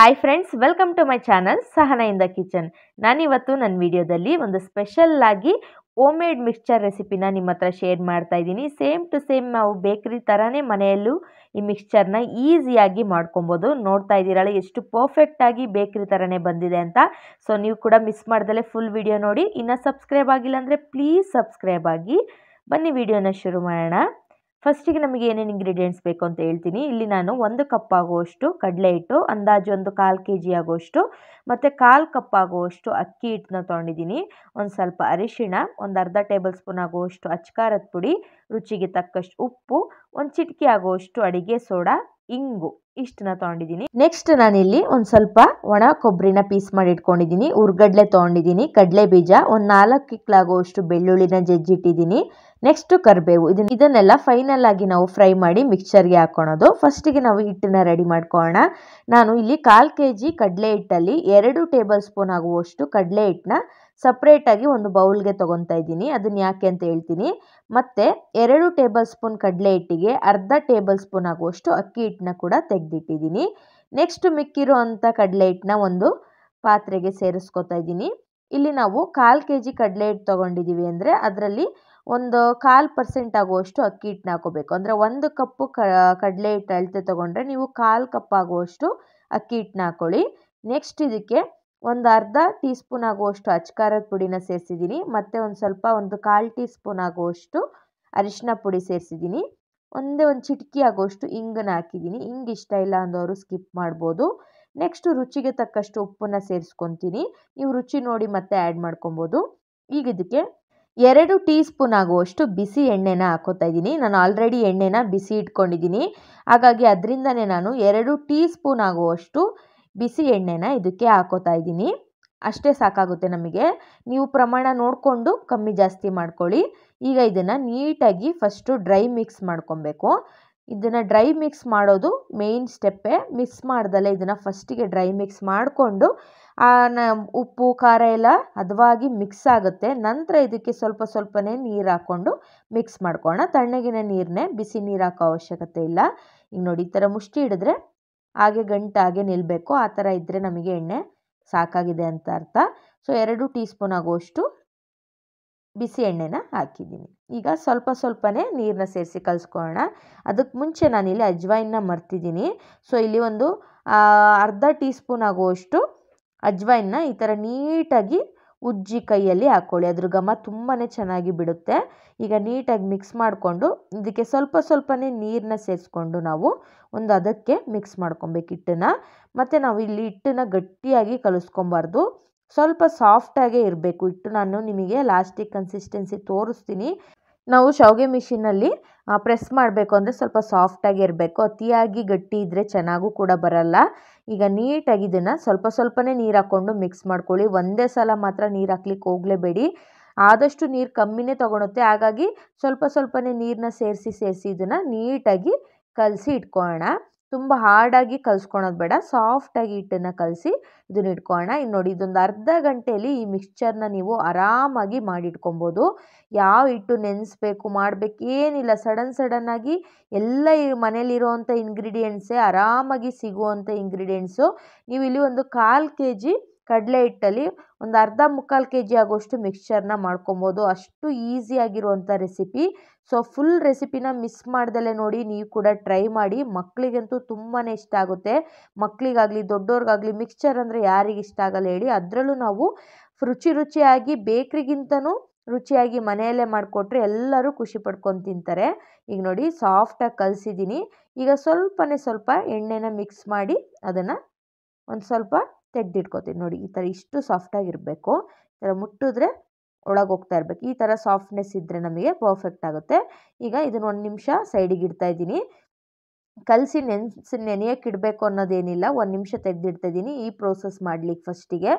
hi friends welcome to my channel Sahana ಇಂದ kitchen ನಾನಿವತ್ತು ನನ್ನ ವಿಡಿಯೋದಲ್ಲಿ ಒಂದು ಸ್ಪೆಷಲ್ ಆಗಿ ಮೇಡ್ ಮಿಕ್ಸ್ಚರ್ ರೆಸಿಪಿನ ನಿಮ್ಮ ಹತ್ರ ಶೇರ್ ಮಾಡ್ತಾ ಇದ್ದೀನಿ ಸೇಮ್ ಟು ಸೇಮ್ ನಾವು ಬೇಕ್ರಿ ಥರನೇ ಮನೆಯಲ್ಲೂ ಈ ಮಿಕ್ಸ್ಚರ್ನ ಈಸಿಯಾಗಿ ಮಾಡ್ಕೊಬೋದು ನೋಡ್ತಾ ಇದ್ದೀರಲ್ಲ ಎಷ್ಟು ಪರ್ಫೆಕ್ಟಾಗಿ ಬೇಕ್ರಿ ಥರನೇ ಬಂದಿದೆ ಅಂತ ಸೊ ನೀವು ಕೂಡ ಮಿಸ್ ಮಾಡ್ದಲೇ ಫುಲ್ ವಿಡಿಯೋ ನೋಡಿ ಇನ್ನೂ ಸಬ್ಸ್ಕ್ರೈಬ್ ಆಗಿಲ್ಲ ಅಂದರೆ ಪ್ಲೀಸ್ ಸಬ್ಸ್ಕ್ರೈಬ್ ಆಗಿ ಬನ್ನಿ ವಿಡಿಯೋನ ಶುರು ಮಾಡೋಣ ಫಸ್ಟಿಗೆ ನಮಗೆ ಏನೇನು ಇಂಗ್ರೀಡಿಯೆಂಟ್ಸ್ ಬೇಕು ಅಂತ ಹೇಳ್ತೀನಿ ಇಲ್ಲಿ ನಾನು ಒಂದು ಕಪ್ ಆಗುವಷ್ಟು ಕಡಲೆ ಹಿಟ್ಟು ಅಂದಾಜು ಒಂದು ಕಾಲು ಕೆ ಜಿ ಆಗುವಷ್ಟು ಮತ್ತು ಕಾಲು ಕಪ್ ಆಗುವಷ್ಟು ಅಕ್ಕಿ ಹಿಟ್ಟನ್ನ ತೊಗೊಂಡಿದ್ದೀನಿ ಒಂದು ಸ್ವಲ್ಪ ಅರಿಶಿಣ ಒಂದು ಅರ್ಧ ಟೇಬಲ್ ಸ್ಪೂನ್ ಆಗುವಷ್ಟು ಅಚ್ಕಾರದ ಪುಡಿ ರುಚಿಗೆ ತಕ್ಕಷ್ಟು ಉಪ್ಪು ಒಂದು ಚಿಟಿಕೆ ಆಗುವಷ್ಟು ಅಡುಗೆ ಸೋಡಾ ಇಂಗು ಇಷ್ಟನ್ನ ತಗೊಂಡಿದ್ದೀನಿ ನೆಕ್ಸ್ಟ್ ನಾನಿಲ್ಲಿ ಒಂದು ಸ್ವಲ್ಪ ಒಣ ಕೊಬ್ಬರಿನ ಪೀಸ್ ಮಾಡಿ ಇಟ್ಕೊಂಡಿದ್ದೀನಿ ಉರ್ಗಡ್ಲೆ ತಗೊಂಡಿದ್ದೀನಿ ಕಡಲೆ ಬೀಜ ಒಂದು ನಾಲ್ಕು ಕಿಕ್ಲಾಗುವಷ್ಟು ಬೆಳ್ಳುಳ್ಳಿನ ಜಜ್ಜಿಟ್ಟಿದ್ದೀನಿ ನೆಕ್ಸ್ಟ್ ಕರಿಬೇವು ಇದನ್ನ ಇದನ್ನೆಲ್ಲ ಫೈನಲ್ ಆಗಿ ನಾವು ಫ್ರೈ ಮಾಡಿ ಮಿಕ್ಸರ್ಗೆ ಹಾಕೊಳೋದು ಫಸ್ಟಿಗೆ ನಾವು ಹಿಟ್ಟನ್ನ ರೆಡಿ ಮಾಡ್ಕೋಣ ನಾನು ಇಲ್ಲಿ ಕಾಲು ಕೆ ಜಿ ಕಡಲೆ ಹಿಟ್ಟಲ್ಲಿ ಎರಡು ಟೇಬಲ್ ಸ್ಪೂನ್ ಆಗುವಷ್ಟು ಕಡಲೆ ಹಿಟ್ಟನ್ನ ಸಪ್ರೇಟಾಗಿ ಒಂದು ಬೌಲ್ಗೆ ತೊಗೊತಾ ಇದ್ದೀನಿ ಅದನ್ನ ಯಾಕೆ ಅಂತ ಹೇಳ್ತೀನಿ ಮತ್ತೆ ಎರಡು ಟೇಬಲ್ ಸ್ಪೂನ್ ಕಡಲೆ ಹಿಟ್ಟಿಗೆ ಅರ್ಧ ಟೇಬಲ್ ಸ್ಪೂನ್ ಆಗುವಷ್ಟು ಅಕ್ಕಿ ಹಿಟ್ಟನ್ನ ಕೂಡ ತೆಗೆ ತೆಗೆದಿಟ್ಟಿದ್ದೀನಿ ನೆಕ್ಸ್ಟ್ ಮಿಕ್ಕಿರೋ ಅಂಥ ಕಡಲೆ ಹಿಟ್ಟನ್ನ ಒಂದು ಪಾತ್ರೆಗೆ ಸೇರಿಸ್ಕೊತಾ ಇದ್ದೀನಿ ಇಲ್ಲಿ ನಾವು ಕಾಲು ಕೆ ಜಿ ಕಡಲೆ ಹಿಟ್ಟು ತೊಗೊಂಡಿದ್ದೀವಿ ಅಂದರೆ ಅದರಲ್ಲಿ ಒಂದು ಕಾಲು ಪರ್ಸೆಂಟ್ ಆಗುವಷ್ಟು ಅಕ್ಕಿ ಹಿಟ್ಟನ್ನ ಹಾಕೋಬೇಕು ಅಂದರೆ ಒಂದು ಕಪ್ಪು ಕಡಲೆ ಹಿಟ್ಟು ಅಳತೆ ತೊಗೊಂಡ್ರೆ ನೀವು ಕಾಲು ಕಪ್ ಆಗುವಷ್ಟು ಅಕ್ಕಿ ಹಿಟ್ಟನ್ನ ಹಾಕ್ಕೊಳ್ಳಿ ನೆಕ್ಸ್ಟ್ ಇದಕ್ಕೆ ಒಂದು ಅರ್ಧ ಟೀ ಸ್ಪೂನ್ ಆಗುವಷ್ಟು ಅಚ್ಕಾರದ ಪುಡಿನ ಸೇರಿಸಿದ್ದೀನಿ ಮತ್ತು ಒಂದು ಸ್ವಲ್ಪ ಒಂದು ಕಾಲು ಟೀ ಸ್ಪೂನ್ ಆಗುವಷ್ಟು ಅರಿಶಿನ ಪುಡಿ ಸೇರಿಸಿದ್ದೀನಿ ಒಂದೇ ಒಂದು ಚಿಟಕಿ ಆಗೋಷ್ಟು ಇಂಗನ್ನು ಹಾಕಿದ್ದೀನಿ ಹಿಂಗೆ ಇಷ್ಟ ಇಲ್ಲ ಅಂದವರು ಸ್ಕಿಪ್ ಮಾಡ್ಬೋದು ನೆಕ್ಸ್ಟು ರುಚಿಗೆ ತಕ್ಕಷ್ಟು ಉಪ್ಪನ್ನು ಸೇರಿಸ್ಕೊತೀನಿ ನೀವು ರುಚಿ ನೋಡಿ ಮತ್ತೆ ಆ್ಯಡ್ ಮಾಡ್ಕೊಬೋದು ಈಗ ಇದಕ್ಕೆ ಎರಡು ಟೀ ಸ್ಪೂನ್ ಆಗುವಷ್ಟು ಬಿಸಿ ಎಣ್ಣೆನ ಹಾಕೋತಾ ಇದ್ದೀನಿ ನಾನು ಆಲ್ರೆಡಿ ಎಣ್ಣೆನ ಬಿಸಿ ಇಟ್ಕೊಂಡಿದ್ದೀನಿ ಹಾಗಾಗಿ ಅದರಿಂದನೇ ನಾನು ಎರಡು ಟೀ ಸ್ಪೂನ್ ಆಗುವಷ್ಟು ಬಿಸಿ ಎಣ್ಣೆನ ಇದಕ್ಕೆ ಹಾಕೋತಾ ಇದ್ದೀನಿ ಅಷ್ಟೇ ಸಾಕಾಗುತ್ತೆ ನಮಗೆ ನೀವು ಪ್ರಮಾಣ ನೋಡಿಕೊಂಡು ಕಮ್ಮಿ ಜಾಸ್ತಿ ಮಾಡ್ಕೊಳ್ಳಿ ಈಗ ಇದನ್ನು ನೀಟಾಗಿ ಫಸ್ಟು ಡ್ರೈ ಮಿಕ್ಸ್ ಮಾಡ್ಕೊಬೇಕು ಇದನ್ನು ಡ್ರೈ ಮಿಕ್ಸ್ ಮಾಡೋದು ಮೇಯ್ನ್ ಸ್ಟೆಪ್ಪೇ ಮಿಕ್ಸ್ ಮಾಡ್ದಲೇ ಇದನ್ನು ಫಸ್ಟಿಗೆ ಡ್ರೈ ಮಿಕ್ಸ್ ಮಾಡಿಕೊಂಡು ಉಪ್ಪು ಖಾರ ಎಲ್ಲ ಹದವಾಗಿ ಮಿಕ್ಸ್ ಆಗುತ್ತೆ ನಂತರ ಇದಕ್ಕೆ ಸ್ವಲ್ಪ ಸ್ವಲ್ಪನೇ ನೀರು ಹಾಕ್ಕೊಂಡು ಮಿಕ್ಸ್ ಮಾಡ್ಕೊಳ್ಳೋಣ ತಣ್ಣಗಿನ ನೀರನ್ನೇ ಬಿಸಿ ನೀರು ಹಾಕೋ ಅವಶ್ಯಕತೆ ಇಲ್ಲ ಈಗ ನೋಡಿ ಈ ಥರ ಮುಷ್ಟಿ ಹಿಡಿದ್ರೆ ಹಾಗೆ ಗಂಟಾಗೆ ನಿಲ್ಲಬೇಕು ಆ ಥರ ಇದ್ದರೆ ನಮಗೆ ಎಣ್ಣೆ ಸಾಕಾಗಿದೆ ಅಂತ ಅರ್ಥ ಸೊ ಎರಡು ಟೀ ಸ್ಪೂನ್ ಆಗುವಷ್ಟು ಬಿಸಿ ಎಣ್ಣೆನ ಹಾಕಿದ್ದೀನಿ ಈಗ ಸ್ವಲ್ಪ ಸ್ವಲ್ಪನೇ ನೀರನ್ನ ಸೇರಿಸಿ ಕಲಿಸ್ಕೊಳ್ಳೋಣ ಅದಕ್ಕೆ ಮುಂಚೆ ನಾನಿಲ್ಲಿ ಅಜ್ವಾಯಿನ ಮರ್ತಿದ್ದೀನಿ ಸೊ ಇಲ್ಲಿ ಒಂದು ಅರ್ಧ ಟೀ ಸ್ಪೂನ್ ಆಗುವಷ್ಟು ಅಜ್ವಾಯಿನ ಈ ಥರ ನೀಟಾಗಿ ಉಜ್ಜಿ ಕೈಯಲ್ಲಿ ಹಾಕ್ಕೊಳ್ಳಿ ಅದ್ರ ಘಮ ತುಂಬಾ ಚೆನ್ನಾಗಿ ಬಿಡುತ್ತೆ ಈಗ ನೀಟಾಗಿ ಮಿಕ್ಸ್ ಮಾಡಿಕೊಂಡು ಇದಕ್ಕೆ ಸ್ವಲ್ಪ ಸ್ವಲ್ಪನೇ ನೀರನ್ನ ಸೇರಿಸ್ಕೊಂಡು ನಾವು ಒಂದು ಅದಕ್ಕೆ ಮಿಕ್ಸ್ ಮಾಡ್ಕೊಬೇಕು ಹಿಟ್ಟನ್ನು ಮತ್ತು ನಾವು ಇಲ್ಲಿ ಹಿಟ್ಟನ್ನು ಗಟ್ಟಿಯಾಗಿ ಕಲಿಸ್ಕೊಬಾರ್ದು ಸ್ವಲ್ಪ ಸಾಫ್ಟಾಗೇ ಇರಬೇಕು ಹಿಟ್ಟು ನಾನು ನಿಮಗೆ ಲಾಸ್ಟಿಕ್ ಕನ್ಸಿಸ್ಟೆನ್ಸಿ ತೋರಿಸ್ತೀನಿ ನಾವು ಶಾವಿಗೆ ಮಿಷಿನಲ್ಲಿ ಪ್ರೆಸ್ ಮಾಡಬೇಕು ಅಂದರೆ ಸ್ವಲ್ಪ ಸಾಫ್ಟಾಗಿ ಇರಬೇಕು ಅತಿಯಾಗಿ ಗಟ್ಟಿ ಇದ್ದರೆ ಚೆನ್ನಾಗೂ ಕೂಡ ಬರಲ್ಲ ಈಗ ನೀಟಾಗಿ ಇದನ್ನು ಸ್ವಲ್ಪ ಸ್ವಲ್ಪನೇ ನೀರು ಹಾಕ್ಕೊಂಡು ಮಿಕ್ಸ್ ಮಾಡ್ಕೊಳ್ಳಿ ಒಂದೇ ಸಲ ಮಾತ್ರ ನೀರು ಹಾಕ್ಲಿಕ್ಕೆ ಹೋಗಲೇಬೇಡಿ ಆದಷ್ಟು ನೀರು ಕಮ್ಮಿನೇ ತೊಗೊಳುತ್ತೆ ಹಾಗಾಗಿ ಸ್ವಲ್ಪ ಸ್ವಲ್ಪನೇ ನೀರನ್ನ ಸೇರಿಸಿ ಸೇರಿಸಿ ಇದನ್ನು ನೀಟಾಗಿ ಕಲಸಿ ಇಟ್ಕೊಳ್ಳೋಣ ತುಂಬ ಹಾರ್ಡಾಗಿ ಕಲಿಸ್ಕೊಳೋದು ಬೇಡ ಸಾಫ್ಟಾಗಿ ಹಿಟ್ಟನ್ನು ಕಲಸಿ ಇದನ್ನ ಇಟ್ಕೊಳ್ಳೋಣ ಇನ್ನು ನೋಡಿ ಇದೊಂದು ಅರ್ಧ ಗಂಟೆಯಲ್ಲಿ ಈ ಮಿಕ್ಸ್ಚರ್ನ ನೀವು ಆರಾಮಾಗಿ ಮಾಡಿಟ್ಕೊಬೋದು ಯಾವ ಹಿಟ್ಟು ನೆನೆಸ್ಬೇಕು ಮಾಡಬೇಕು ಏನಿಲ್ಲ ಸಡನ್ ಸಡನ್ನಾಗಿ ಎಲ್ಲ ಮನೇಲಿರೋವಂಥ ಇಂಗ್ರೀಡಿಯೆಂಟ್ಸೇ ಆರಾಮಾಗಿ ಸಿಗುವಂಥ ಇಂಗ್ರೀಡಿಯೆಂಟ್ಸು ನೀವು ಇಲ್ಲಿ ಒಂದು ಕಾಲು ಕೆ ಜಿ ಕಡಲೆ ಹಿಟ್ಟಲ್ಲಿ ಒಂದು ಅರ್ಧ ಮುಕ್ಕಾಲು ಕೆ ಜಿ ಆಗೋಷ್ಟು ಮಿಕ್ಸ್ಚರ್ನ ಮಾಡ್ಕೊಬೋದು ಅಷ್ಟು ಈಸಿಯಾಗಿರುವಂಥ ರೆಸಿಪಿ ಸೊ ಫುಲ್ ರೆಸಿಪಿನ ಮಿಸ್ ಮಾಡ್ದಲೇ ನೋಡಿ ನೀವು ಕೂಡ ಟ್ರೈ ಮಾಡಿ ಮಕ್ಕಳಿಗಂತೂ ತುಂಬಾ ಇಷ್ಟ ಆಗುತ್ತೆ ಮಕ್ಕಳಿಗಾಗಲಿ ದೊಡ್ಡವ್ರಿಗಾಗಲಿ ಮಿಕ್ಸ್ಚರ್ ಅಂದರೆ ಯಾರಿಗೆ ಇಷ್ಟ ಆಗಲ್ಲ ಹೇಳಿ ಅದರಲ್ಲೂ ನಾವು ರುಚಿ ರುಚಿಯಾಗಿ ಬೇಕ್ರಿಗಿಂತನೂ ರುಚಿಯಾಗಿ ಮನೆಯಲ್ಲೇ ಮಾಡಿಕೊಟ್ರೆ ಎಲ್ಲರೂ ಖುಷಿ ಪಡ್ಕೊಂಡು ತಿಂತಾರೆ ಈಗ ನೋಡಿ ಸಾಫ್ಟಾಗಿ ಕಲಿಸಿದ್ದೀನಿ ಈಗ ಸ್ವಲ್ಪನೇ ಸ್ವಲ್ಪ ಎಣ್ಣೆನ ಮಿಕ್ಸ್ ಮಾಡಿ ಅದನ್ನು ಒಂದು ಸ್ವಲ್ಪ ತೆಗೆದಿಟ್ಕೋತೀನಿ ನೋಡಿ ಈ ಥರ ಇಷ್ಟು ಸಾಫ್ಟಾಗಿರಬೇಕು ಈ ಥರ ಮುಟ್ಟಿದ್ರೆ ಒಳಗೆ ಹೋಗ್ತಾ ಇರಬೇಕು ಈ ಥರ ಸಾಫ್ಟ್ನೆಸ್ ಇದ್ದರೆ ನಮಗೆ ಪರ್ಫೆಕ್ಟ್ ಆಗುತ್ತೆ ಈಗ ಇದನ್ನ ಒಂದು ನಿಮಿಷ ಸೈಡಿಗೆ ಇಡ್ತಾ ಇದ್ದೀನಿ ಕಲಸಿ ನೆನೆಯೋಕೆ ಇಡಬೇಕು ಅನ್ನೋದೇನಿಲ್ಲ ಒಂದು ನಿಮಿಷ ತೆಗೆದಿಡ್ತಿದ್ದೀನಿ ಈ ಪ್ರೋಸೆಸ್ ಮಾಡ್ಲಿಕ್ಕೆ ಫಸ್ಟಿಗೆ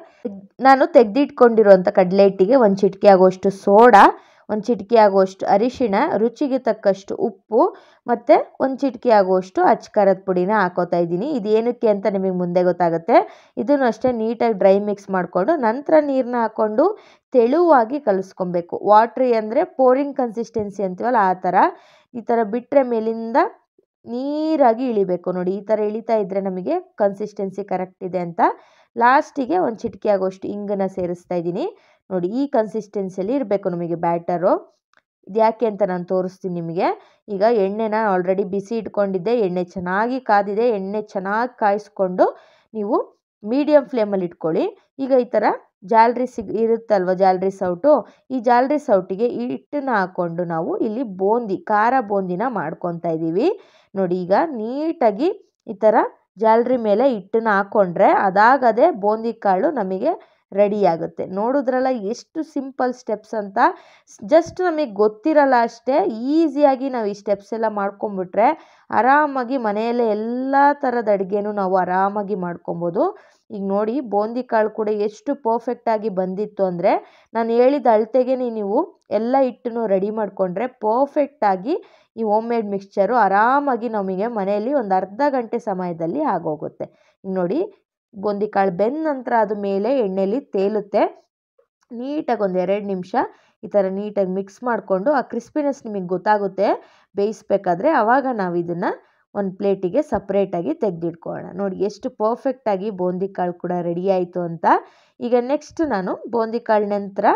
ನಾನು ತೆಗೆದಿಟ್ಕೊಂಡಿರುವಂಥ ಕಡಲೆ ಹಿಟ್ಟಿಗೆ ಒಂದು ಚಿಟಿಕೆ ಆಗೋಷ್ಟು ಸೋಡಾ ಒಂದು ಚಿಟಿಕೆ ಆಗುವಷ್ಟು ಅರಿಶಿಣ ರುಚಿಗೆ ತಕ್ಕಷ್ಟು ಉಪ್ಪು ಮತ್ತು ಒಂದು ಚಿಟಿಕೆ ಆಗುವಷ್ಟು ಅಚ್ಚಕಾರದ ಪುಡಿನ ಹಾಕೋತಾ ಇದ್ದೀನಿ ಇದೇನಕ್ಕೆ ಅಂತ ನಿಮಗೆ ಮುಂದೆ ಗೊತ್ತಾಗುತ್ತೆ ಇದನ್ನು ಅಷ್ಟೇ ನೀಟಾಗಿ ಡ್ರೈ ಮಿಕ್ಸ್ ಮಾಡಿಕೊಂಡು ನಂತರ ನೀರನ್ನ ಹಾಕ್ಕೊಂಡು ತೆಳುವಾಗಿ ಕಲಿಸ್ಕೊಬೇಕು ವಾಟ್ರಿ ಅಂದರೆ ಪೋರಿಂಗ್ ಕನ್ಸಿಸ್ಟೆನ್ಸಿ ಅಂತೀವಲ್ಲ ಆ ಥರ ಈ ಥರ ಬಿಟ್ಟರೆ ಮೇಲಿಂದ ನೀರಾಗಿ ಇಳಿಬೇಕು ನೋಡಿ ಈ ಥರ ಇಳಿತಾ ಇದ್ದರೆ ನಮಗೆ ಕನ್ಸಿಸ್ಟೆನ್ಸಿ ಕರೆಕ್ಟ್ ಇದೆ ಅಂತ ಲಾಸ್ಟಿಗೆ ಒಂದು ಚಿಟಕಿ ಆಗೋಷ್ಟು ಇಂಗನ್ನು ಸೇರಿಸ್ತಾ ಇದ್ದೀನಿ ನೋಡಿ ಈ ಕನ್ಸಿಸ್ಟೆನ್ಸಿಯಲ್ಲಿ ಇರಬೇಕು ನಮಗೆ ಬ್ಯಾಟರು ಇದು ಯಾಕೆ ಅಂತ ನಾನು ತೋರಿಸ್ತೀನಿ ನಿಮಗೆ ಈಗ ಎಣ್ಣೆನ ಆಲ್ರೆಡಿ ಬಿಸಿ ಇಟ್ಕೊಂಡಿದ್ದೆ ಎಣ್ಣೆ ಚೆನ್ನಾಗಿ ಕಾದಿದೆ ಎಣ್ಣೆ ಚೆನ್ನಾಗಿ ಕಾಯಿಸ್ಕೊಂಡು ನೀವು ಮೀಡಿಯಮ್ ಫ್ಲೇಮಲ್ಲಿ ಇಟ್ಕೊಳ್ಳಿ ಈಗ ಈ ಥರ ಜಾಲ್ರಿ ಸಿಗ್ ಇರುತ್ತಲ್ವ ಜಾಲರಿ ಸೌಟು ಈ ಜಾಲ್ರಿ ಸೌಟಿಗೆ ಈ ಹಿಟ್ಟನ್ನು ಹಾಕ್ಕೊಂಡು ನಾವು ಇಲ್ಲಿ ಬೂಂದಿ ಖಾರ ಬೂಂದಿನ ಮಾಡ್ಕೊತಾ ಇದ್ದೀವಿ ನೋಡಿ ಈಗ ನೀಟಾಗಿ ಈ ಥರ ಜಾಲ್ರಿ ಮೇಲೆ ಹಿಟ್ಟನ್ನ ಹಾಕ್ಕೊಂಡ್ರೆ ಅದಾಗದೇ ಬೂಂದಿ ಕಾಳು ನಮಗೆ ರೆಡಿಯಾಗುತ್ತೆ ನೋಡಿದ್ರಲ್ಲ ಎಷ್ಟು ಸಿಂಪಲ್ ಸ್ಟೆಪ್ಸ್ ಅಂತ ಜಸ್ಟ್ ನಮಗೆ ಗೊತ್ತಿರಲ್ಲ ಅಷ್ಟೇ ಈಸಿಯಾಗಿ ನಾವು ಈ ಸ್ಟೆಪ್ಸ್ ಎಲ್ಲ ಮಾಡ್ಕೊಂಬಿಟ್ರೆ ಆರಾಮಾಗಿ ಮನೆಯಲ್ಲೇ ಎಲ್ಲ ಥರದ ಅಡುಗೆನೂ ನಾವು ಆರಾಮಾಗಿ ಮಾಡ್ಕೊಬೋದು ಈಗ ನೋಡಿ ಬೂಂದಿ ಕಾಳು ಕೂಡ ಎಷ್ಟು ಪರ್ಫೆಕ್ಟಾಗಿ ಬಂದಿತ್ತು ಅಂದರೆ ನಾನು ಹೇಳಿದ ಅಳತೆಗೆ ನೀವು ಎಲ್ಲ ಹಿಟ್ಟನ್ನು ರೆಡಿ ಮಾಡಿಕೊಂಡ್ರೆ ಪರ್ಫೆಕ್ಟಾಗಿ ಈ ಹೋಮ್ ಮೇಡ್ ಮಿಕ್ಸ್ಚರು ಆರಾಮಾಗಿ ನಮಗೆ ಮನೆಯಲ್ಲಿ ಒಂದು ಅರ್ಧ ಗಂಟೆ ಸಮಯದಲ್ಲಿ ಆಗೋಗುತ್ತೆ ಈಗ ನೋಡಿ ಕಾಳು ಬೆಂದ ನಂತರ ಅದು ಮೇಲೆ ಎಣ್ಣೆಲಿ ತೇಲುತ್ತೆ ನೀಟಾಗಿ ಒಂದು ಎರಡು ನಿಮಿಷ ಈ ಥರ ನೀಟಾಗಿ ಮಿಕ್ಸ್ ಮಾಡಿಕೊಂಡು ಆ ಕ್ರಿಸ್ಪಿನೆಸ್ ನಿಮಗೆ ಗೊತ್ತಾಗುತ್ತೆ ಬೇಯಿಸ್ಬೇಕಾದ್ರೆ ಆವಾಗ ನಾವು ಇದನ್ನು ಒಂದು ಪ್ಲೇಟಿಗೆ ಸಪ್ರೇಟಾಗಿ ತೆಗೆದಿಟ್ಕೊಳ್ಳೋಣ ನೋಡಿ ಎಷ್ಟು ಪರ್ಫೆಕ್ಟಾಗಿ ಬೂಂದಿ ಕಾಳು ಕೂಡ ರೆಡಿ ಆಯಿತು ಅಂತ ಈಗ ನೆಕ್ಸ್ಟ್ ನಾನು ಬೂಂದಿ ಕಾಳು ನಂತರ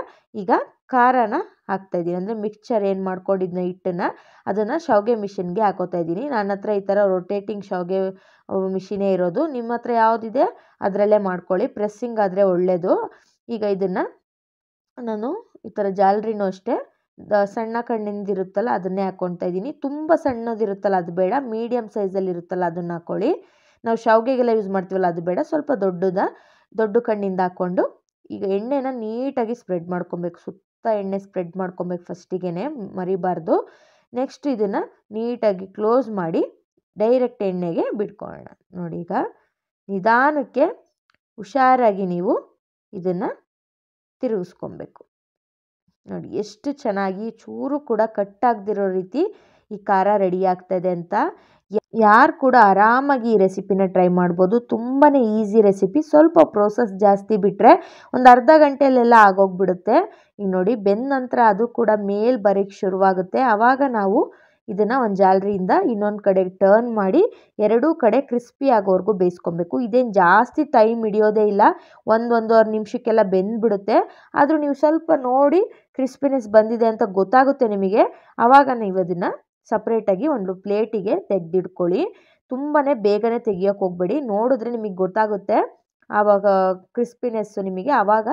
ಈಗ ಖಾರನ ಹಾಕ್ತಾಯಿದ್ದೀನಿ ಅಂದರೆ ಮಿಕ್ಸ್ಚರ್ ಏನು ಮಾಡ್ಕೊಂಡಿದ್ನೋ ಹಿಟ್ಟನ್ನು ಅದನ್ನು ಶಾವಿಗೆ ಮಿಷಿನ್ಗೆ ಹಾಕೋತಾ ಇದ್ದೀನಿ ನನ್ನ ಹತ್ರ ಈ ಥರ ರೊಟೇಟಿಂಗ್ ಶಾವಿಗೆ ಮಿಷಿನೇ ಇರೋದು ನಿಮ್ಮ ಹತ್ರ ಯಾವುದಿದೆ ಅದರಲ್ಲೇ ಮಾಡ್ಕೊಳ್ಳಿ ಪ್ರೆಸ್ಸಿಂಗ್ ಆದರೆ ಒಳ್ಳೆಯದು ಈಗ ಇದನ್ನು ನಾನು ಈ ಥರ ಜಾಲರಿನೂ ಅಷ್ಟೇ ದ ಸಣ್ಣ ಕಣ್ಣಿಂದ ಇರುತ್ತಲ್ಲ ಅದನ್ನೇ ಹಾಕ್ಕೊಳ್ತಾ ಇದ್ದೀನಿ ತುಂಬ ಸಣ್ಣದಿರುತ್ತಲ್ಲ ಅದು ಬೇಡ ಮೀಡಿಯಮ್ ಸೈಜಲ್ಲಿ ಇರುತ್ತಲ್ಲ ಅದನ್ನು ಹಾಕ್ಕೊಳ್ಳಿ ನಾವು ಶಾವಿಗೆಗೆಲ್ಲ ಯೂಸ್ ಮಾಡ್ತೀವಲ್ಲ ಅದು ಬೇಡ ಸ್ವಲ್ಪ ದೊಡ್ಡದ ದೊಡ್ಡ ಕಣ್ಣಿಂದ ಹಾಕ್ಕೊಂಡು ಈಗ ಎಣ್ಣೆನ ನೀಟಾಗಿ ಸ್ಪ್ರೆಡ್ ಮಾಡ್ಕೊಬೇಕು ಸುತ್ತ ಎಣ್ಣೆ ಸ್ಪ್ರೆಡ್ ಮಾಡ್ಕೊಬೇಕು ಫಸ್ಟಿಗೆ ಮರಿಬಾರ್ದು ನೆಕ್ಸ್ಟ್ ಇದನ್ನು ನೀಟಾಗಿ ಕ್ಲೋಸ್ ಮಾಡಿ ಡೈರೆಕ್ಟ್ ಎಣ್ಣೆಗೆ ಬಿಟ್ಕೊಳ್ಳೋಣ ನೋಡಿ ಈಗ ನಿಧಾನಕ್ಕೆ ಹುಷಾರಾಗಿ ನೀವು ಇದನ್ನು ತಿರುಗಿಸ್ಕೊಬೇಕು ನೋಡಿ ಎಷ್ಟು ಚೆನ್ನಾಗಿ ಚೂರು ಕೂಡ ಕಟ್ಟಾಗದಿರೋ ರೀತಿ ಈ ಖಾರ ರೆಡಿ ಆಗ್ತಾಯಿದೆ ಅಂತ ಯಾರು ಕೂಡ ಆರಾಮಾಗಿ ಈ ರೆಸಿಪಿನ ಟ್ರೈ ಮಾಡ್ಬೋದು ತುಂಬಾ ಈಸಿ ರೆಸಿಪಿ ಸ್ವಲ್ಪ ಪ್ರೋಸೆಸ್ ಜಾಸ್ತಿ ಬಿಟ್ಟರೆ ಒಂದು ಅರ್ಧ ಗಂಟೆಯಲ್ಲೆಲ್ಲ ಆಗೋಗ್ಬಿಡುತ್ತೆ ಈಗ ನೋಡಿ ಬೆಂದ ನಂತರ ಅದು ಕೂಡ ಮೇಲ್ ಬರೋಕ್ಕೆ ಶುರುವಾಗುತ್ತೆ ಆವಾಗ ನಾವು ಇದನ್ನು ಒಂದು ಜಾಲರಿಯಿಂದ ಇನ್ನೊಂದು ಕಡೆ ಟರ್ನ್ ಮಾಡಿ ಎರಡೂ ಕಡೆ ಕ್ರಿಸ್ಪಿ ಆಗೋವರೆಗೂ ಬೇಯಿಸ್ಕೊಬೇಕು ಇದೇನು ಜಾಸ್ತಿ ಟೈಮ್ ಹಿಡಿಯೋದೇ ಇಲ್ಲ ಒಂದೊಂದೂವರೆ ನಿಮಿಷಕ್ಕೆಲ್ಲ ಬೆಂದ್ಬಿಡುತ್ತೆ ಆದರೂ ನೀವು ಸ್ವಲ್ಪ ನೋಡಿ ಕ್ರಿಸ್ಪಿನೆಸ್ ಬಂದಿದೆ ಅಂತ ಗೊತ್ತಾಗುತ್ತೆ ನಿಮಗೆ ಆವಾಗ ನೀವು ಅದನ್ನು ಸಪ್ರೇಟಾಗಿ ಒಂದು ಪ್ಲೇಟಿಗೆ ತೆಗೆದಿಟ್ಕೊಳ್ಳಿ ತುಂಬಾ ಬೇಗನೆ ತೆಗಿಯೋಕೆ ಹೋಗ್ಬೇಡಿ ನೋಡಿದ್ರೆ ನಿಮಗೆ ಗೊತ್ತಾಗುತ್ತೆ ಆವಾಗ ಕ್ರಿಸ್ಪಿನೆಸ್ಸು ನಿಮಗೆ ಆವಾಗ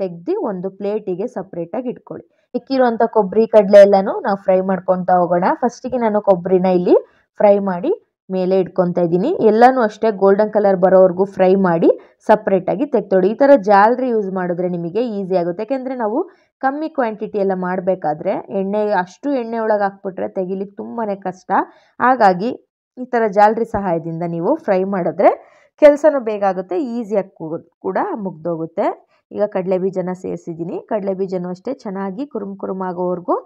ತೆಗ್ದು ಒಂದು ಪ್ಲೇಟಿಗೆ ಸಪ್ರೇಟಾಗಿ ಇಟ್ಕೊಳ್ಳಿ ಇಕ್ಕಿರುವಂಥ ಕೊಬ್ಬರಿ ಕಡಲೆ ಎಲ್ಲನೂ ನಾವು ಫ್ರೈ ಮಾಡ್ಕೊತಾ ಹೋಗೋಣ ಫಸ್ಟಿಗೆ ನಾನು ಕೊಬ್ಬರಿನ ಇಲ್ಲಿ ಫ್ರೈ ಮಾಡಿ ಮೇಲೆ ಇಟ್ಕೊತಾ ಇದ್ದೀನಿ ಎಲ್ಲನೂ ಅಷ್ಟೇ ಗೋಲ್ಡನ್ ಕಲರ್ ಬರೋವರೆಗೂ ಫ್ರೈ ಮಾಡಿ ಸಪ್ರೇಟಾಗಿ ತೆಗ್ತೋಡಿ ಈ ಥರ ಜಾಲರಿ ಯೂಸ್ ಮಾಡಿದ್ರೆ ನಿಮಗೆ ಈಸಿ ಆಗುತ್ತೆ ಯಾಕೆಂದರೆ ನಾವು ಕಮ್ಮಿ ಕ್ವಾಂಟಿಟಿ ಎಲ್ಲ ಮಾಡಬೇಕಾದ್ರೆ ಎಣ್ಣೆ ಅಷ್ಟು ಎಣ್ಣೆ ಒಳಗೆ ಹಾಕ್ಬಿಟ್ರೆ ತೆಗಿಲಿಕ್ಕೆ ತುಂಬಾ ಕಷ್ಟ ಹಾಗಾಗಿ ಈ ಥರ ಜಾಲರಿ ಸಹಾಯದಿಂದ ನೀವು ಫ್ರೈ ಮಾಡಿದ್ರೆ ಕೆಲಸನೂ ಬೇಗ ಆಗುತ್ತೆ ಈಸಿಯಾಗಿ ಕೂಡ ಮುಗ್ದೋಗುತ್ತೆ ಈಗ ಕಡಲೆ ಬೀಜನ ಸೇರಿಸಿದ್ದೀನಿ ಕಡಲೆ ಬೀಜನೂ ಅಷ್ಟೇ ಚೆನ್ನಾಗಿ ಕುರುಮ್ ಕುರುಮ್ ಆಗೋವರೆಗೂ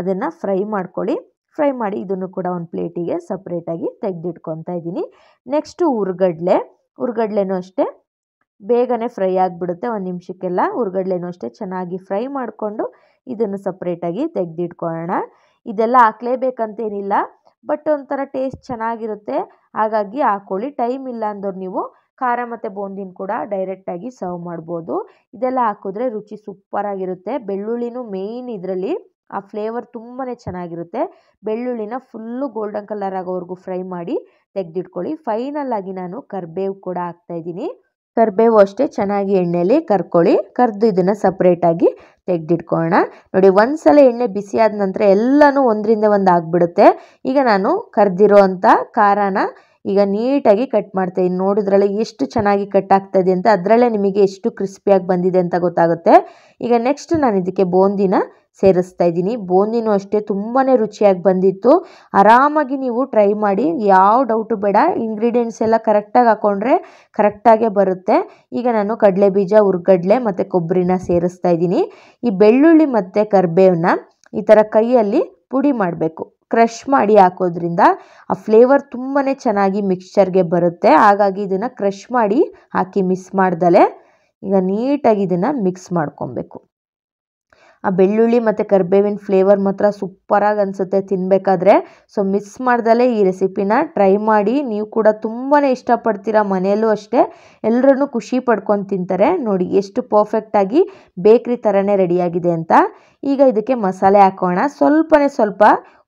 ಅದನ್ನು ಫ್ರೈ ಮಾಡ್ಕೊಳ್ಳಿ ಫ್ರೈ ಮಾಡಿ ಇದನ್ನು ಕೂಡ ಒಂದು ಪ್ಲೇಟಿಗೆ ಸಪ್ರೇಟಾಗಿ ತೆಗೆದಿಟ್ಕೊತಾ ಇದ್ದೀನಿ ನೆಕ್ಸ್ಟು ಹುರ್ಗಡ್ಲೆ ಹುರ್ಗಡ್ಲೆನೂ ಅಷ್ಟೇ ಬೇಗನೆ ಫ್ರೈ ಆಗಿಬಿಡುತ್ತೆ ಒಂದು ನಿಮಿಷಕ್ಕೆಲ್ಲ ಉರ್ಗಡ್ಲೆನೂ ಅಷ್ಟೇ ಚೆನ್ನಾಗಿ ಫ್ರೈ ಮಾಡಿಕೊಂಡು ಇದನ್ನು ಸಪ್ರೇಟಾಗಿ ತೆಗೆದಿಟ್ಕೊಳ್ಳೋಣ ಇದೆಲ್ಲ ಹಾಕ್ಲೇಬೇಕಂತೇನಿಲ್ಲ ಬಟ್ ಒಂಥರ ಟೇಸ್ಟ್ ಚೆನ್ನಾಗಿರುತ್ತೆ ಹಾಗಾಗಿ ಹಾಕ್ಕೊಳ್ಳಿ ಟೈಮ್ ಇಲ್ಲ ಅಂದವ್ರು ನೀವು ಖಾರ ಮತ್ತು ಬೂಂದಿನ ಕೂಡ ಡೈರೆಕ್ಟಾಗಿ ಸರ್ವ್ ಮಾಡ್ಬೋದು ಇದೆಲ್ಲ ಹಾಕಿದ್ರೆ ರುಚಿ ಸೂಪರಾಗಿರುತ್ತೆ ಬೆಳ್ಳುಳ್ಳಿನೂ ಮೇಯ್ನ್ ಇದರಲ್ಲಿ ಆ ಫ್ಲೇವರ್ ತುಂಬಾ ಚೆನ್ನಾಗಿರುತ್ತೆ ಬೆಳ್ಳುಳ್ಳಿನ ಫುಲ್ಲು ಗೋಲ್ಡನ್ ಕಲರ್ ಆಗೋವರೆಗೂ ಫ್ರೈ ಮಾಡಿ ತೆಗೆದಿಟ್ಕೊಳ್ಳಿ ಫೈನಲ್ ಆಗಿ ನಾನು ಕರ್ಬೇವು ಕೂಡ ಹಾಕ್ತಾಯಿದ್ದೀನಿ ಕರಿಬೇವು ಅಷ್ಟೇ ಚೆನ್ನಾಗಿ ಎಣ್ಣೆಯಲ್ಲಿ ಕರ್ಕೊಳ್ಳಿ ಕರೆದು ಇದನ್ನು ಸಪ್ರೇಟಾಗಿ ತೆಗೆದಿಟ್ಕೊಳ್ಳೋಣ ನೋಡಿ ಒಂದು ಸಲ ಎಣ್ಣೆ ಬಿಸಿ ಆದ ನಂತರ ಎಲ್ಲನೂ ಒಂದರಿಂದ ಒಂದು ಆಗಿಬಿಡುತ್ತೆ ಈಗ ನಾನು ಕರೆದಿರೋ ಅಂಥ ಖಾರನ ಈಗ ನೀಟಾಗಿ ಕಟ್ ಮಾಡ್ತೀನಿ ನೋಡಿದ್ರಲ್ಲ ಎಷ್ಟು ಚೆನ್ನಾಗಿ ಕಟ್ ಇದೆ ಅಂತ ಅದರಲ್ಲೇ ನಿಮಗೆ ಎಷ್ಟು ಕ್ರಿಸ್ಪಿಯಾಗಿ ಬಂದಿದೆ ಅಂತ ಗೊತ್ತಾಗುತ್ತೆ ಈಗ ನೆಕ್ಸ್ಟ್ ನಾನು ಇದಕ್ಕೆ ಬೂಂದಿನ ಸೇರಿಸ್ತಾ ಇದ್ದೀನಿ ಬೋಂದಿನೂ ಅಷ್ಟೇ ತುಂಬಾ ರುಚಿಯಾಗಿ ಬಂದಿತ್ತು ಆರಾಮಾಗಿ ನೀವು ಟ್ರೈ ಮಾಡಿ ಯಾವ ಡೌಟು ಬೇಡ ಇಂಗ್ರೀಡಿಯೆಂಟ್ಸ್ ಎಲ್ಲ ಕರೆಕ್ಟಾಗಿ ಹಾಕ್ಕೊಂಡ್ರೆ ಕರೆಕ್ಟಾಗೇ ಬರುತ್ತೆ ಈಗ ನಾನು ಕಡಲೆ ಬೀಜ ಉರ್ಗಡ್ಲೆ ಮತ್ತು ಕೊಬ್ಬರಿನ ಸೇರಿಸ್ತಾ ಇದ್ದೀನಿ ಈ ಬೆಳ್ಳುಳ್ಳಿ ಮತ್ತು ಕರ್ಬೇವನ್ನ ಈ ಥರ ಕೈಯಲ್ಲಿ ಪುಡಿ ಮಾಡಬೇಕು ಕ್ರಷ್ ಮಾಡಿ ಹಾಕೋದ್ರಿಂದ ಆ ಫ್ಲೇವರ್ ತುಂಬಾ ಚೆನ್ನಾಗಿ ಮಿಕ್ಸ್ಚರ್ಗೆ ಬರುತ್ತೆ ಹಾಗಾಗಿ ಇದನ್ನು ಕ್ರಷ್ ಮಾಡಿ ಹಾಕಿ ಮಿಸ್ ಮಾಡ್ದಲೆ ಈಗ ನೀಟಾಗಿ ಇದನ್ನು ಮಿಕ್ಸ್ ಮಾಡ್ಕೊಬೇಕು ಆ ಬೆಳ್ಳುಳ್ಳಿ ಮತ್ತು ಕರ್ಬೇವಿನ ಫ್ಲೇವರ್ ಮಾತ್ರ ಸೂಪರಾಗಿ ಅನಿಸುತ್ತೆ ತಿನ್ನಬೇಕಾದ್ರೆ ಸೊ ಮಿಸ್ ಮಾಡ್ದಲೇ ಈ ರೆಸಿಪಿನ ಟ್ರೈ ಮಾಡಿ ನೀವು ಕೂಡ ತುಂಬಾ ಇಷ್ಟಪಡ್ತೀರ ಮನೆಯಲ್ಲೂ ಅಷ್ಟೇ ಎಲ್ಲರೂ ಖುಷಿ ಪಡ್ಕೊಂಡು ತಿಂತಾರೆ ನೋಡಿ ಎಷ್ಟು ಪರ್ಫೆಕ್ಟಾಗಿ ಬೇಕ್ರಿ ಥರನೇ ರೆಡಿಯಾಗಿದೆ ಅಂತ ಈಗ ಇದಕ್ಕೆ ಮಸಾಲೆ ಹಾಕೋಣ ಸ್ವಲ್ಪನೇ ಸ್ವಲ್ಪ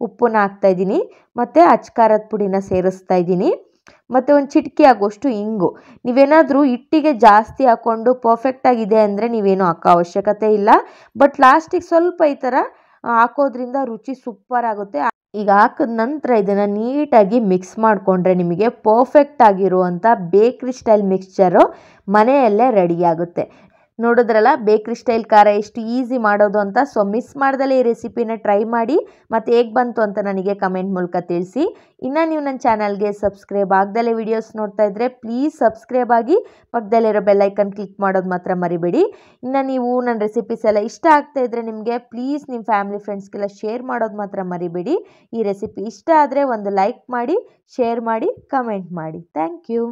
ಉಪ್ಪನ್ನ ಹಾಕ್ತಾಯಿದ್ದೀನಿ ಮತ್ತು ಅಚ್ಕಾರದ ಪುಡಿನ ಸೇರಿಸ್ತಾ ಇದ್ದೀನಿ ಮತ್ತು ಒಂದು ಚಿಟಿಕೆ ಆಗುವಷ್ಟು ಇಂಗು ನೀವೇನಾದರೂ ಹಿಟ್ಟಿಗೆ ಜಾಸ್ತಿ ಹಾಕ್ಕೊಂಡು ಪರ್ಫೆಕ್ಟಾಗಿದೆ ಅಂದರೆ ನೀವೇನು ಹಾಕೋ ಅವಶ್ಯಕತೆ ಇಲ್ಲ ಬಟ್ ಲಾಸ್ಟಿಗೆ ಸ್ವಲ್ಪ ಈ ಥರ ಹಾಕೋದ್ರಿಂದ ರುಚಿ ಸೂಪರ್ ಆಗುತ್ತೆ ಈಗ ಹಾಕಿದ ನಂತರ ಇದನ್ನು ನೀಟಾಗಿ ಮಿಕ್ಸ್ ಮಾಡಿಕೊಂಡ್ರೆ ನಿಮಗೆ ಪರ್ಫೆಕ್ಟ್ ಆಗಿರುವಂಥ ಬೇಕ್ರಿ ಸ್ಟೈಲ್ ಮಿಕ್ಸ್ಚರು ಮನೆಯಲ್ಲೇ ರೆಡಿಯಾಗುತ್ತೆ ನೋಡಿದ್ರಲ್ಲ ಬೇಕ್ರಿ ಸ್ಟೈಲ್ ಖಾರ ಎಷ್ಟು ಈಸಿ ಮಾಡೋದು ಅಂತ ಸೊ ಮಿಸ್ ಮಾಡ್ದಲೇ ಈ ರೆಸಿಪಿನ ಟ್ರೈ ಮಾಡಿ ಮತ್ತು ಹೇಗೆ ಬಂತು ಅಂತ ನನಗೆ ಕಮೆಂಟ್ ಮೂಲಕ ತಿಳಿಸಿ ಇನ್ನು ನೀವು ನನ್ನ ಚಾನಲ್ಗೆ ಸಬ್ಸ್ಕ್ರೈಬ್ ಆಗ್ದಲೇ ವಿಡಿಯೋಸ್ ನೋಡ್ತಾ ಇದ್ದರೆ ಪ್ಲೀಸ್ ಸಬ್ಸ್ಕ್ರೈಬ್ ಆಗಿ ಪಕ್ಕದಲ್ಲಿರೋ ಬೆಲ್ಲೈಕನ್ ಕ್ಲಿಕ್ ಮಾಡೋದು ಮಾತ್ರ ಮರಿಬೇಡಿ ಇನ್ನು ನೀವು ನನ್ನ ರೆಸಿಪೀಸ್ ಎಲ್ಲ ಇಷ್ಟ ಆಗ್ತಾ ಇದ್ದರೆ ನಿಮಗೆ ಪ್ಲೀಸ್ ನಿಮ್ಮ ಫ್ಯಾಮಿಲಿ ಫ್ರೆಂಡ್ಸ್ಗೆಲ್ಲ ಶೇರ್ ಮಾಡೋದು ಮಾತ್ರ ಮರಿಬೇಡಿ ಈ ರೆಸಿಪಿ ಇಷ್ಟ ಆದರೆ ಒಂದು ಲೈಕ್ ಮಾಡಿ ಶೇರ್ ಮಾಡಿ ಕಮೆಂಟ್ ಮಾಡಿ ಥ್ಯಾಂಕ್ ಯು